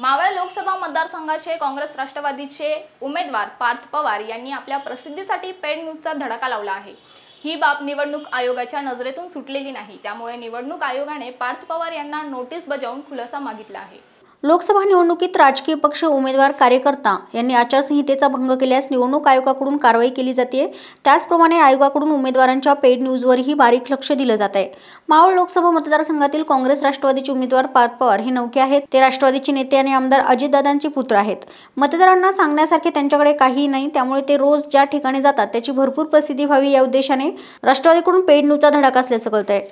मावळ लोकसभा मतदारसंघाचे काँग्रेस राष्ट्रवादीचे उमेदवार पार्थ पवार यांनी आपल्या प्रसिद्धीसाठी पेड न्यूजचा धडाका लावला आहे ही बाब निवडणूक आयोगाच्या नजरेतून सुटलेली नाही त्यामुळे निवडणूक आयोगाने पार्थ पवार यांना नोटीस बजावून खुलासा मागितला आहे लोकसभा निवडणुकीत राजकीय पक्ष उमेदवार कार्यकर्ता यांनी आचारसंहितेचा भंग केल्यास निवडणूक आयोगाकडून कारवाई केली जाते त्याचप्रमाणे आयोगाकडून उमेदवारांच्या पेड न्यूजवरही बारीक लक्ष दिलं जात आहे मावळ लोकसभा मतदारसंघातील काँग्रेस राष्ट्रवादीचे उमेदवार पार्थ पवार हे नौके आहेत ते राष्ट्रवादीचे नेते आणि आमदार अजितदादांचे पुत्र आहेत मतदारांना सांगण्यासारखे त्यांच्याकडे काही नाही त्यामुळे ते रोज ज्या ठिकाणी जातात त्याची भरपूर प्रसिद्धी व्हावी या उद्देशाने राष्ट्रवादीकडून पेड न्यूजचा धडाका असल्याचं कळत आहे